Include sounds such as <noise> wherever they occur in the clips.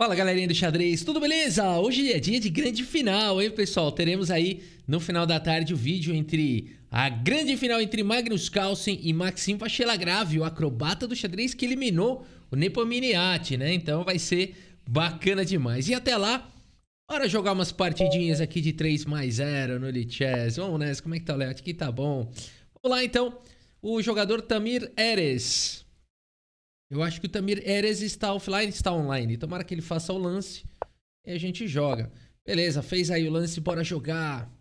Fala galerinha do xadrez, tudo beleza? Hoje é dia de grande final, hein pessoal? Teremos aí no final da tarde o vídeo entre a grande final entre Magnus Carlsen e Maxim Pachelagrave, o acrobata do xadrez que eliminou o Nepominiati, né? Então vai ser bacana demais. E até lá, bora jogar umas partidinhas aqui de 3 mais 0 no Lichess. Vamos nessa, como é que tá o layout aqui? Tá bom. Vamos lá então, o jogador Tamir Eres. Eu acho que o Tamir Eres está offline, está online. Tomara que ele faça o lance e a gente joga. Beleza, fez aí o lance, bora jogar.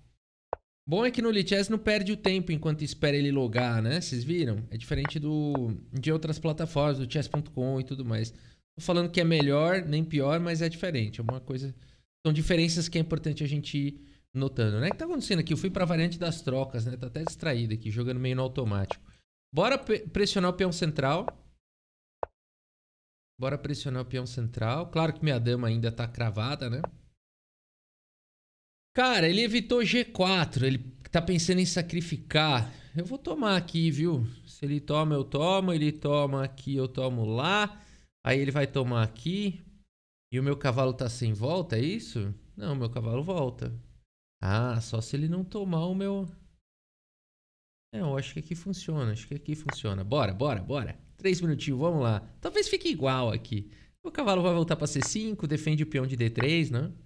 Bom é que no Lichess não perde o tempo enquanto espera ele logar, né? Vocês viram? É diferente do de outras plataformas, do chess.com e tudo mais. Tô falando que é melhor, nem pior, mas é diferente. É uma coisa. São diferenças que é importante a gente ir notando, né? O que tá acontecendo aqui? Eu fui pra variante das trocas, né? Tô tá até distraído aqui, jogando meio no automático. Bora pressionar o peão central. Bora pressionar o peão central. Claro que minha dama ainda tá cravada, né? Cara, ele evitou G4. Ele tá pensando em sacrificar. Eu vou tomar aqui, viu? Se ele toma, eu tomo. Ele toma aqui, eu tomo lá. Aí ele vai tomar aqui. E o meu cavalo tá sem volta, é isso? Não, meu cavalo volta. Ah, só se ele não tomar o meu... É, eu acho que aqui funciona. Acho que aqui funciona. Bora, bora, bora. Três minutinhos, vamos lá. Talvez fique igual aqui. O cavalo vai voltar para C5, defende o peão de D3, né?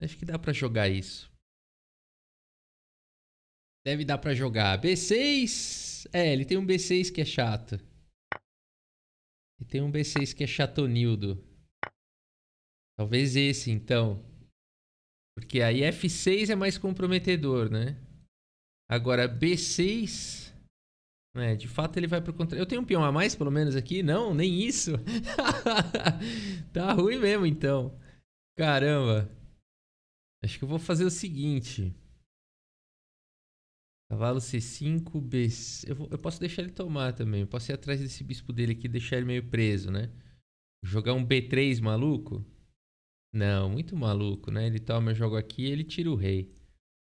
Acho que dá para jogar isso. Deve dar para jogar. B6. É, ele tem um B6 que é chato. E tem um B6 que é chatonildo. Talvez esse, então. Porque aí F6 é mais comprometedor, né? Agora B6 é, de fato ele vai pro contra. Eu tenho um peão a mais, pelo menos, aqui? Não, nem isso. <laughs> tá ruim mesmo, então. Caramba. Acho que eu vou fazer o seguinte. Cavalo C5, B... Eu, vou... eu posso deixar ele tomar também. Eu posso ir atrás desse bispo dele aqui e deixar ele meio preso, né? Jogar um B3 maluco? Não, muito maluco, né? Ele toma, eu jogo aqui e ele tira o rei.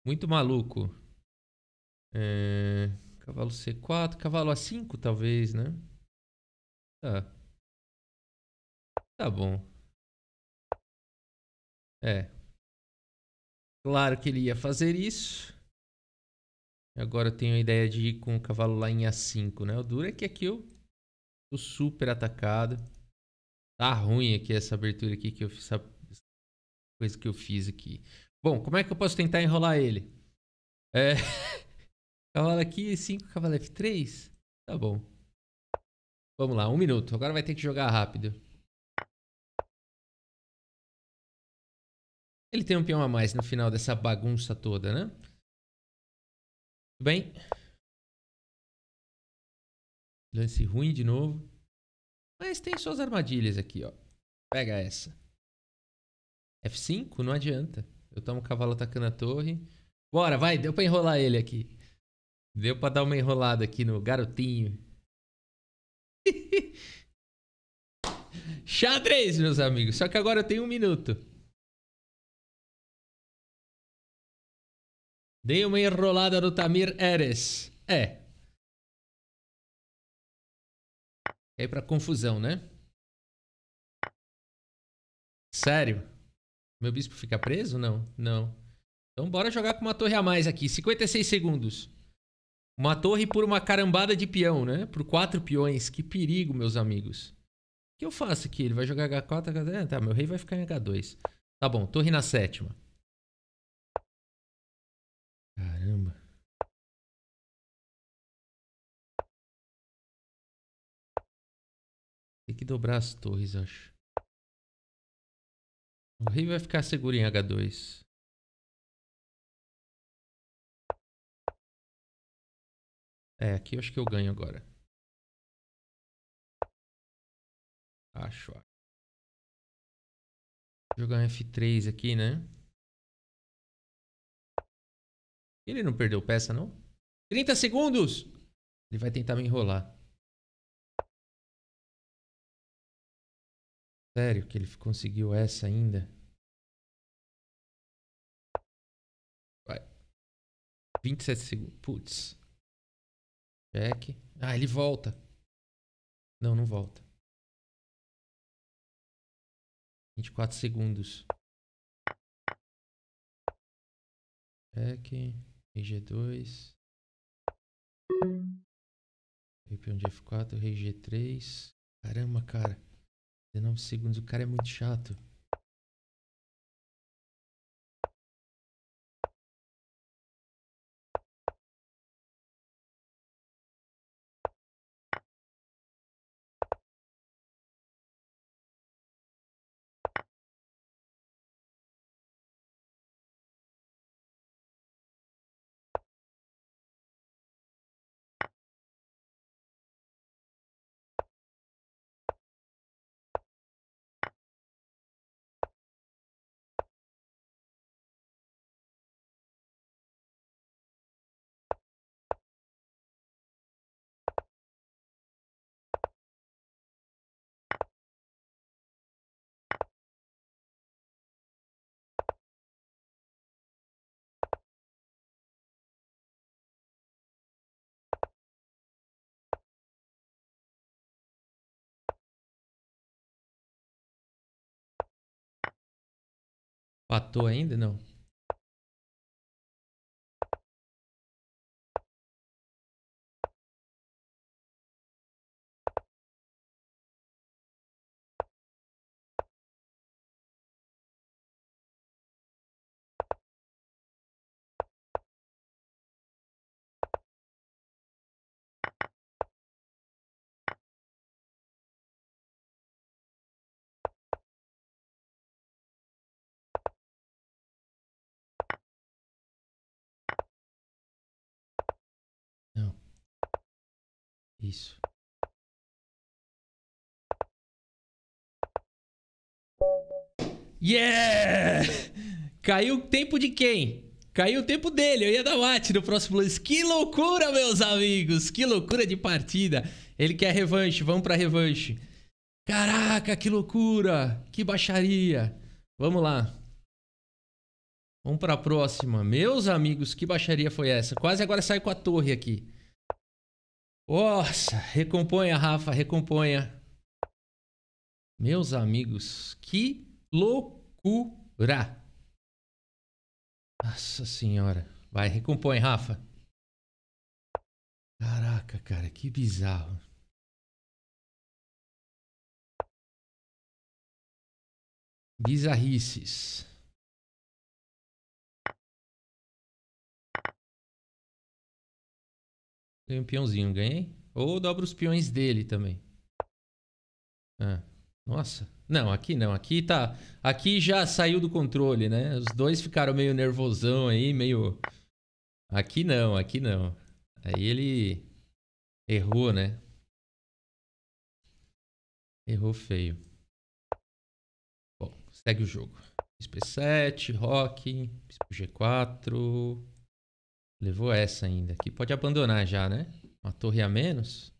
Muito maluco. É... Cavalo C4, cavalo A5 talvez, né? Tá. Tá bom. É. Claro que ele ia fazer isso. Agora eu tenho a ideia de ir com o cavalo lá em A5, né? O duro é que aqui eu tô super atacado. Tá ruim aqui essa abertura aqui que eu fiz, essa coisa que eu fiz aqui. Bom, como é que eu posso tentar enrolar ele? É... <laughs> Cavalo aqui, 5, cavalo F3. Tá bom. Vamos lá, um minuto. Agora vai ter que jogar rápido. Ele tem um peão a mais no final dessa bagunça toda, né? Tudo bem? Lance ruim de novo. Mas tem suas armadilhas aqui, ó. Pega essa. F5 não adianta. Eu tomo o cavalo atacando a torre. Bora, vai, deu pra enrolar ele aqui. Deu pra dar uma enrolada aqui no garotinho. <laughs> Xadrez, meus amigos. Só que agora eu tenho um minuto. Dei uma enrolada no Tamir Eres. É. É pra confusão, né? Sério? Meu bispo fica preso? Não, não. Então bora jogar com uma torre a mais aqui. 56 segundos. Uma torre por uma carambada de peão, né? Por quatro peões. Que perigo, meus amigos. O que eu faço aqui? Ele vai jogar H4, H3. Ah, tá, meu rei vai ficar em H2. Tá bom, torre na sétima. Caramba. Tem que dobrar as torres, acho. O rei vai ficar seguro em H2. É, aqui eu acho que eu ganho agora. Acho, acho. Vou jogar um F3 aqui, né? Ele não perdeu peça, não? 30 segundos! Ele vai tentar me enrolar. Sério que ele conseguiu essa ainda? Vai. 27 segundos. Putz. Check. Ah, ele volta. Não, não volta. 24 segundos. Check. Rei G2. Rei peão de F4, rei G3. Caramba, cara. 19 segundos. O cara é muito chato. Patou ainda? Não. Isso. Yeah! Caiu o tempo de quem? Caiu o tempo dele, eu ia dar mate no próximo lance. Que loucura, meus amigos! Que loucura de partida! Ele quer revanche, vamos pra revanche. Caraca, que loucura! Que baixaria! Vamos lá. Vamos pra próxima. Meus amigos, que baixaria foi essa? Quase agora sai com a torre aqui. Nossa, recomponha, Rafa, recomponha. Meus amigos, que loucura! Nossa senhora. Vai, recompõe, Rafa. Caraca, cara, que bizarro. Bizarrices. Ganhei um peãozinho, ganhei? Ou dobra os peões dele também. Ah, nossa. Não, aqui não. Aqui tá. Aqui já saiu do controle, né? Os dois ficaram meio nervosão aí, meio. Aqui não, aqui não. Aí ele errou, né? Errou feio. Bom, segue o jogo. Bispo 7 Rock, Bispo G4. Levou essa ainda. Aqui pode abandonar já, né? Uma torre a menos.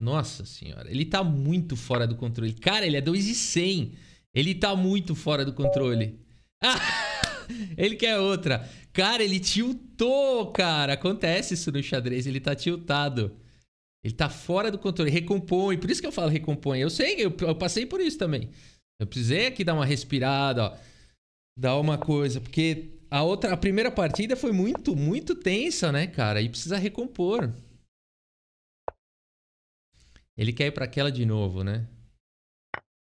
Nossa senhora, ele tá muito fora do controle. Cara, ele é 2 e 100. Ele tá muito fora do controle. Ah, <laughs> ele quer outra. Cara, ele tiltou, cara. Acontece isso no xadrez, ele tá tiltado. Ele tá fora do controle, recompõe. Por isso que eu falo recompõe. Eu sei, eu, eu passei por isso também. Eu precisei aqui dar uma respirada, ó dá uma coisa, porque a outra, a primeira partida foi muito, muito tensa, né, cara? E precisa recompor. Ele quer ir para aquela de novo, né?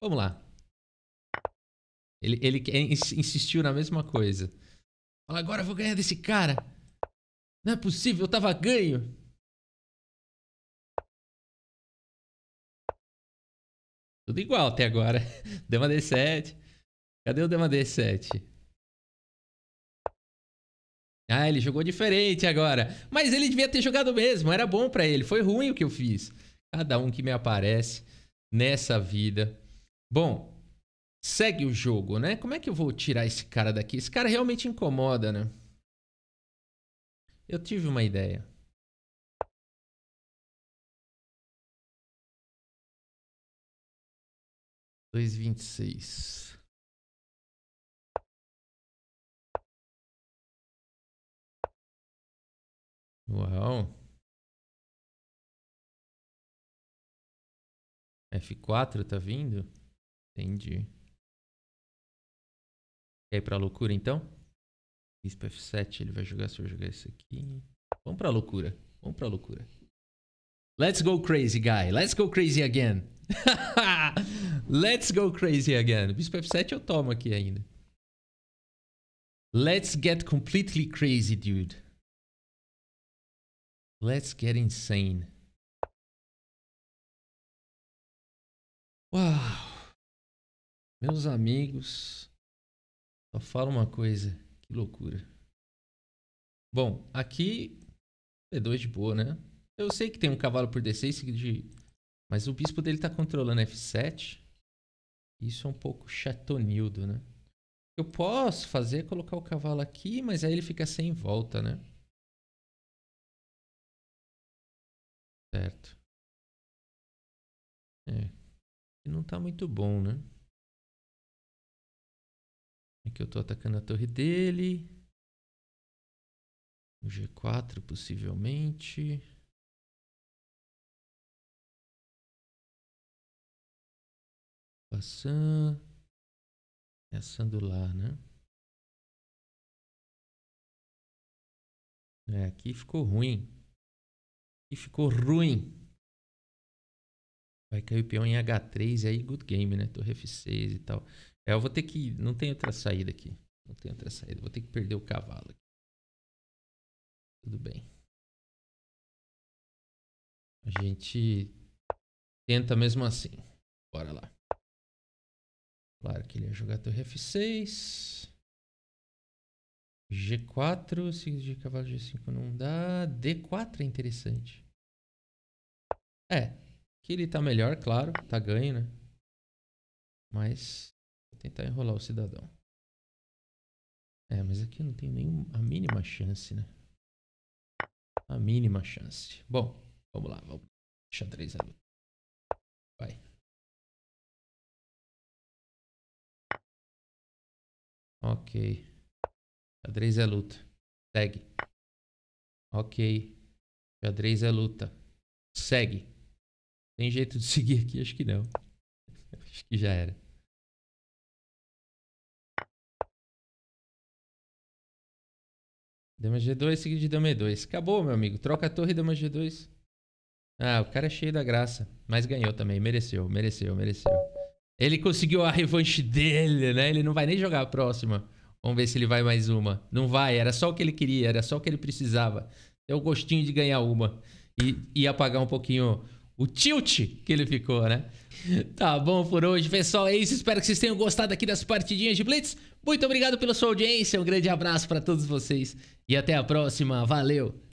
Vamos lá. Ele, ele insistiu na mesma coisa. Fala, agora eu vou ganhar desse cara. Não é possível, eu tava ganho. Tudo igual até agora. <laughs> deu uma D7. Cadê o d 7? Ah, ele jogou diferente agora. Mas ele devia ter jogado mesmo. Era bom para ele. Foi ruim o que eu fiz. Cada um que me aparece nessa vida. Bom, segue o jogo, né? Como é que eu vou tirar esse cara daqui? Esse cara realmente incomoda, né? Eu tive uma ideia. Dois vinte e seis. Uau. F4 tá vindo? Entendi. Quer ir pra loucura então? Bispo F7, ele vai jogar se eu jogar isso aqui. Vamos pra loucura. Vamos pra loucura. Let's go crazy, guy. Let's go crazy again. <laughs> Let's go crazy again. Bispo F7 eu tomo aqui ainda. Let's get completely crazy, dude. Let's get insane. Uau! Meus amigos, só falo uma coisa, que loucura. Bom, aqui é dois de boa, né? Eu sei que tem um cavalo por D6 Mas o bispo dele tá controlando F7. Isso é um pouco chatonildo, né? Eu posso fazer é colocar o cavalo aqui, mas aí ele fica sem volta, né? Certo. É. E não tá muito bom, né? Aqui é eu tô atacando a torre dele. O G4, possivelmente. passando, Passando é lá, né? É, aqui ficou ruim e ficou ruim. Vai cair o peão em H3 e aí good game, né? Torre F6 e tal. É, eu vou ter que. Não tem outra saída aqui. Não tem outra saída. Vou ter que perder o cavalo aqui. Tudo bem. A gente tenta mesmo assim. Bora lá. Claro que ele ia jogar torre F6. G4, Se de cavalo G5 não dá. D4 é interessante. É, que ele tá melhor, claro, tá ganho, né? Mas vou tentar enrolar o cidadão. É, mas aqui não tem nenhum, a mínima chance, né? A mínima chance. Bom, vamos lá, vamos xadrez ali. Vai. Ok. Xadrez é luta. Segue. Ok. Xadrez é luta. Segue. Tem jeito de <laughs> seguir aqui? Acho que não. Acho que já era. Dama G2 seguido de Dama E2. Acabou, meu amigo. Troca a torre e Dama G2. Ah, o cara é cheio da graça. Mas ganhou também. Mereceu, mereceu, mereceu. Ele conseguiu a revanche dele, né? Ele não vai nem jogar a próxima. Vamos ver se ele vai mais uma. Não vai, era só o que ele queria, era só o que ele precisava. Ter é o gostinho de ganhar uma. E, e apagar um pouquinho o tilt que ele ficou, né? Tá bom por hoje, pessoal. É isso. Espero que vocês tenham gostado aqui das partidinhas de Blitz. Muito obrigado pela sua audiência. Um grande abraço para todos vocês e até a próxima. Valeu!